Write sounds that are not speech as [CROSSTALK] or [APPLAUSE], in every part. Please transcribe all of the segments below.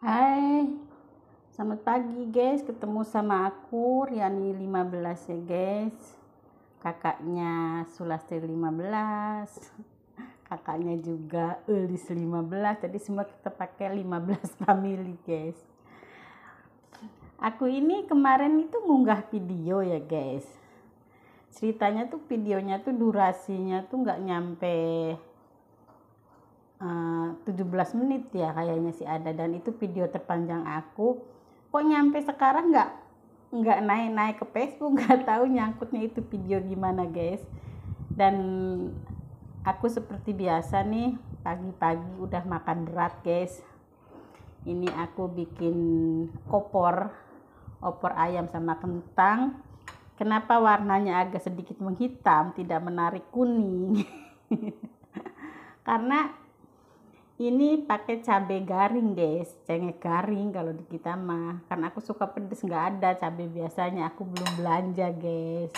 Hai, selamat pagi guys. Ketemu sama aku Riani 15 ya guys. Kakaknya Sulastri 15. Kakaknya juga Ulis 15. Jadi semua kita pakai 15 family guys. Aku ini kemarin itu ngunggah video ya guys. Ceritanya tuh videonya tuh durasinya tuh nggak nyampe 17 eh, menit ya kayaknya sih ada dan itu video terpanjang aku kok nyampe sekarang nggak nggak naik-naik ke Facebook [LAUGHS] nggak tahu nyangkutnya itu video gimana guys dan aku seperti biasa nih pagi-pagi udah makan berat guys ini aku bikin opor opor ayam sama kentang kenapa warnanya agak sedikit menghitam tidak menarik kuning [LAUGHS] karena ini pakai cabai garing guys cengek garing kalau di kita mah karena aku suka pedes nggak ada cabai biasanya aku belum belanja guys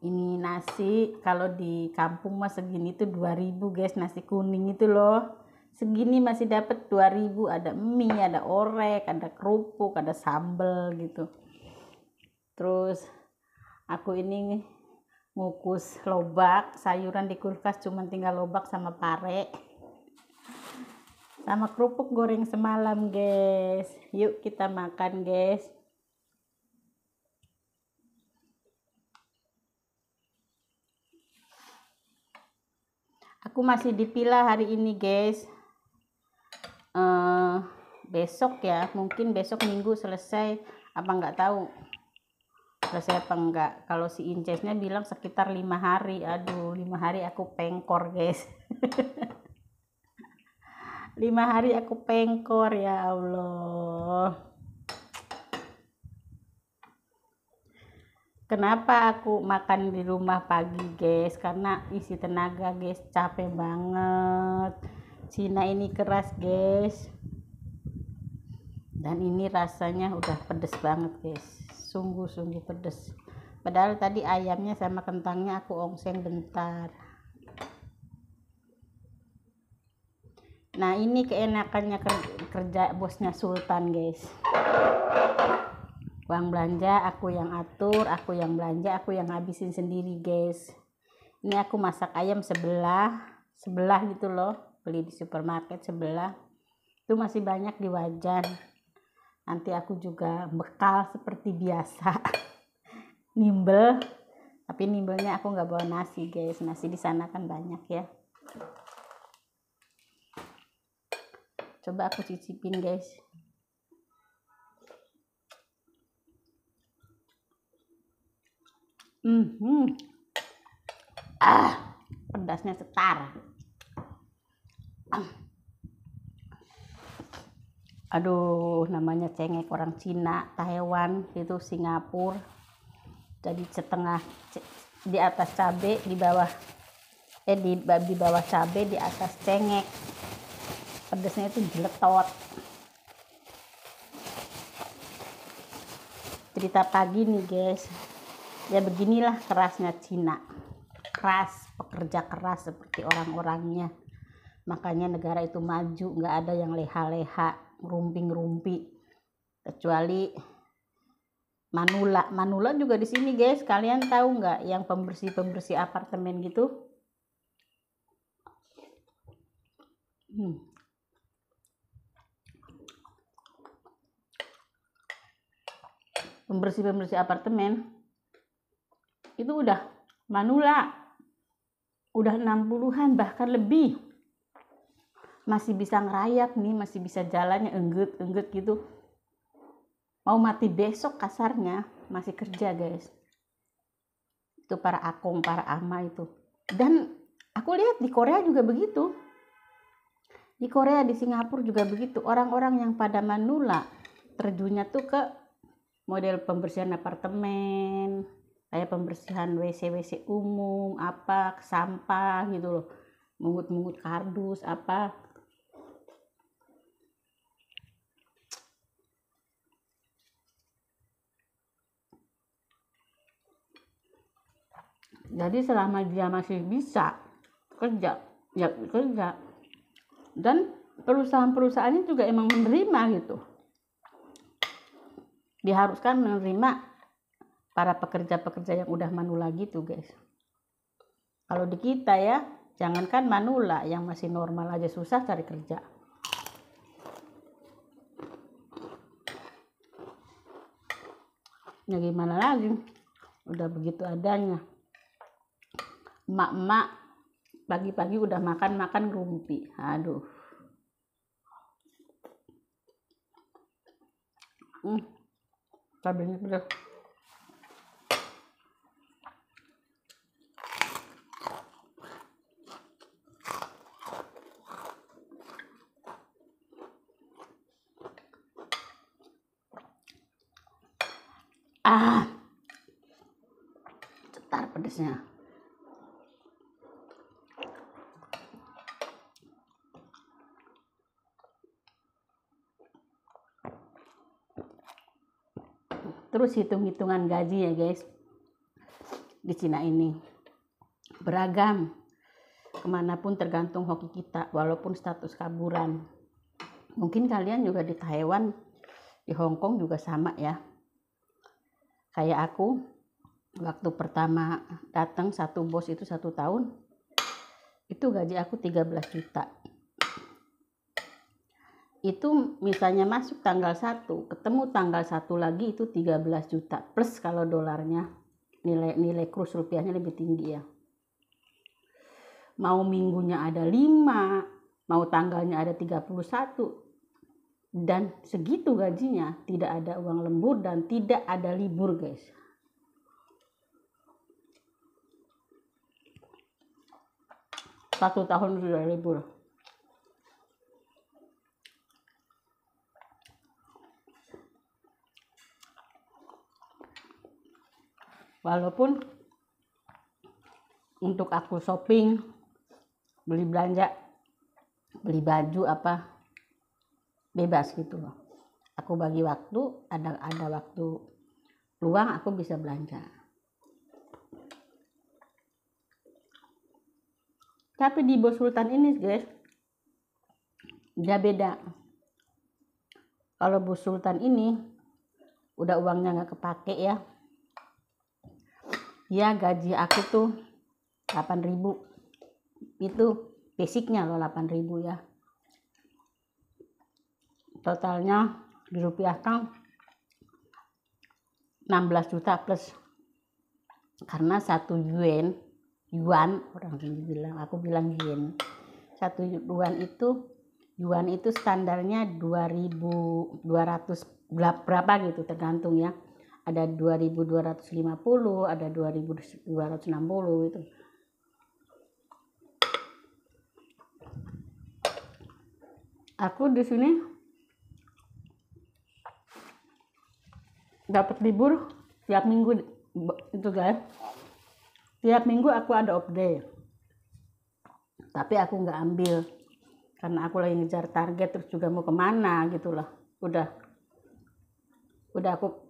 ini nasi kalau di kampung mah segini tuh 2000 guys nasi kuning itu loh segini masih dapat 2000 ada mie ada orek ada kerupuk ada sambel gitu terus aku ini ngukus lobak sayuran di kulkas cuman tinggal lobak sama pare sama kerupuk goreng semalam guys yuk kita makan guys aku masih dipilah hari ini guys uh, besok ya mungkin besok minggu selesai apa nggak tahu selesai apa enggak kalau si incesnya bilang sekitar lima hari aduh lima hari aku pengkor guys [LAUGHS] lima hari aku pengkor ya Allah kenapa aku makan di rumah pagi guys karena isi tenaga guys capek banget Cina ini keras guys dan ini rasanya udah pedes banget guys sungguh-sungguh pedes padahal tadi ayamnya sama kentangnya aku ongseng bentar Nah, ini keenakannya kerja bosnya Sultan, guys. Uang belanja aku yang atur, aku yang belanja, aku yang habisin sendiri, guys. Ini aku masak ayam sebelah, sebelah gitu loh, beli di supermarket sebelah. Itu masih banyak di wajan. Nanti aku juga bekal seperti biasa. [LAUGHS] Nimbel, tapi nimbelnya aku nggak bawa nasi, guys. Nasi di sana kan banyak ya coba aku cicipin guys Mm hmm. Ah, pedasnya setara. Aduh, namanya cengek orang Cina, Taiwan, itu Singapura. Jadi setengah di atas cabe, di bawah eh di di bawah cabe, di atas cengek pedesnya itu jeletot cerita pagi nih guys ya beginilah kerasnya Cina keras pekerja keras seperti orang-orangnya makanya negara itu maju nggak ada yang leha-leha rumping rumpi kecuali Manula Manula juga di sini guys kalian tahu nggak yang pembersih pembersih apartemen gitu hmm. pembersih pembersih apartemen itu udah manula udah 60-an bahkan lebih masih bisa ngerayap nih masih bisa jalannya enggut enggut gitu mau mati besok kasarnya masih kerja guys itu para akong para ama itu dan aku lihat di Korea juga begitu di Korea di Singapura juga begitu orang-orang yang pada manula terjunnya tuh ke model pembersihan apartemen kayak pembersihan WC WC umum apa sampah gitu loh mungut-mungut kardus apa jadi selama dia masih bisa kerja ya kerja dan perusahaan-perusahaannya juga emang menerima gitu diharuskan menerima para pekerja-pekerja yang udah manula gitu guys kalau di kita ya jangankan manula yang masih normal aja susah cari kerja ya gimana lagi udah begitu adanya emak-emak pagi-pagi udah makan-makan rumpi aduh hmm cabenya pedas ah cetar pedesnya. terus hitung-hitungan gaji ya guys di Cina ini beragam kemanapun tergantung hoki kita walaupun status kaburan mungkin kalian juga di Taiwan di Hongkong juga sama ya kayak aku waktu pertama datang satu bos itu satu tahun itu gaji aku 13 juta itu misalnya masuk tanggal 1, ketemu tanggal 1 lagi itu 13 juta plus kalau dolarnya nilai nilai kurs rupiahnya lebih tinggi ya. Mau minggunya ada 5, mau tanggalnya ada 31 dan segitu gajinya tidak ada uang lembur dan tidak ada libur guys. Satu tahun sudah libur walaupun untuk aku shopping beli belanja beli baju apa bebas gitu loh aku bagi waktu ada ada waktu luang aku bisa belanja tapi di Bos Sultan ini guys dia beda kalau Bos Sultan ini udah uangnya nggak kepake ya ya gaji aku tuh 8000 itu basicnya loh 8000 ya totalnya di rupiah dirupiahkan 16 juta plus karena satu yuan yuan orang sini bilang aku bilang yuan satu yuan itu yuan itu standarnya 2200 berapa gitu tergantung ya ada 2250 ada 2260 itu aku di sini dapat libur tiap minggu itu guys. Kan. tiap minggu aku ada update, tapi aku nggak ambil karena aku lagi ngejar target terus juga mau kemana gitu lah udah udah aku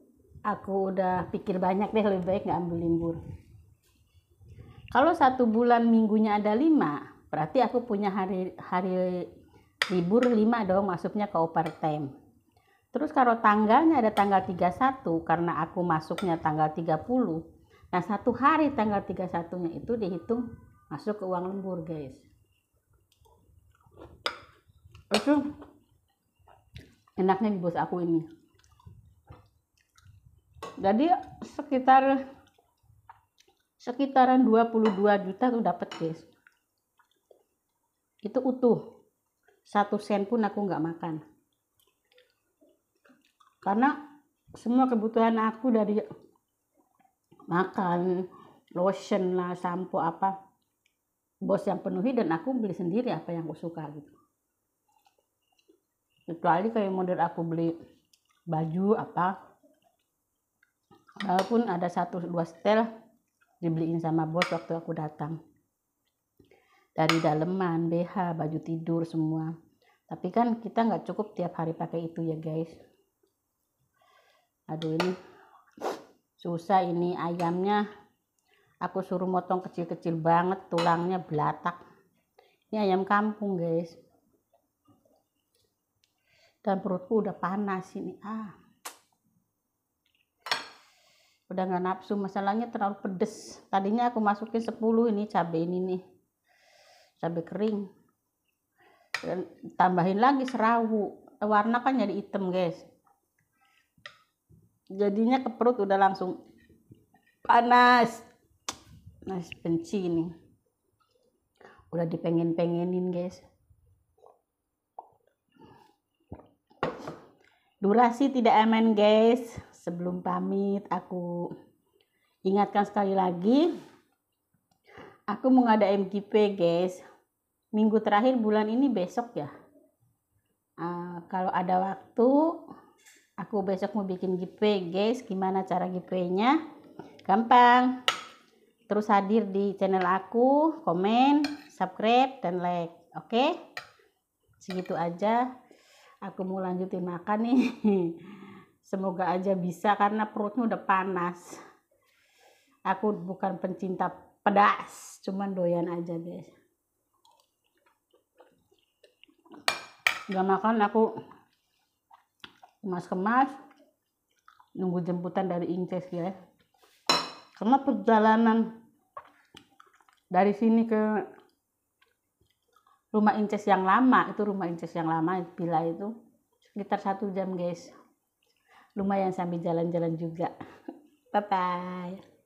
aku udah pikir banyak deh lebih baik nggak ambil libur kalau satu bulan minggunya ada lima berarti aku punya hari hari libur lima dong masuknya ke overtime terus kalau tanggalnya ada tanggal 31 karena aku masuknya tanggal 30 nah satu hari tanggal 31 nya itu dihitung masuk ke uang lembur guys itu enaknya di bos aku ini jadi sekitar sekitaran 22 juta tuh dapet, guys itu utuh satu sen pun aku nggak makan karena semua kebutuhan aku dari makan lotion lah sampo apa bos yang penuhi dan aku beli sendiri apa yang aku suka gitu kecuali kayak model aku beli baju apa walaupun ada satu dua setel dibeliin sama bos waktu aku datang dari daleman BH baju tidur semua tapi kan kita nggak cukup tiap hari pakai itu ya guys aduh ini susah ini ayamnya aku suruh motong kecil-kecil banget tulangnya belatak ini ayam kampung guys dan perutku udah panas ini ah udah nggak nafsu masalahnya terlalu pedes tadinya aku masukin 10 ini cabai ini nih cabai kering dan tambahin lagi serawu warna kan jadi hitam guys jadinya ke perut udah langsung panas nasi benci ini udah dipengen-pengenin guys durasi tidak aman guys sebelum pamit aku ingatkan sekali lagi aku mau ngada MGP guys minggu terakhir bulan ini besok ya uh, kalau ada waktu aku besok mau bikin GP guys gimana cara GP nya gampang terus hadir di channel aku komen subscribe dan like oke okay? segitu aja aku mau lanjutin makan nih [LAUGHS] semoga aja bisa karena perutnya udah panas aku bukan pencinta pedas cuman doyan aja deh. Gak makan aku kemas-kemas nunggu jemputan dari Inces ya. karena perjalanan dari sini ke rumah Inces yang lama itu rumah Inces yang lama bila itu sekitar satu jam guys lumayan sambil jalan-jalan juga bye bye